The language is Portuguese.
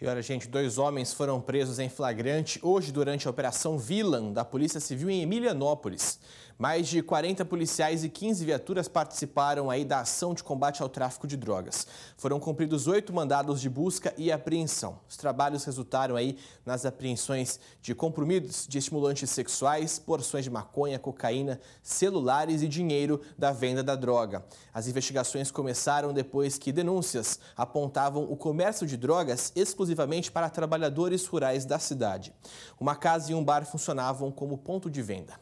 E olha, gente, dois homens foram presos em flagrante hoje durante a Operação Vilan da Polícia Civil em Emilianópolis. Mais de 40 policiais e 15 viaturas participaram aí da ação de combate ao tráfico de drogas. Foram cumpridos oito mandados de busca e apreensão. Os trabalhos resultaram aí nas apreensões de comprimidos de estimulantes sexuais, porções de maconha, cocaína, celulares e dinheiro da venda da droga. As investigações começaram depois que denúncias apontavam o comércio de drogas exclusivamente exclusivamente para trabalhadores rurais da cidade. Uma casa e um bar funcionavam como ponto de venda.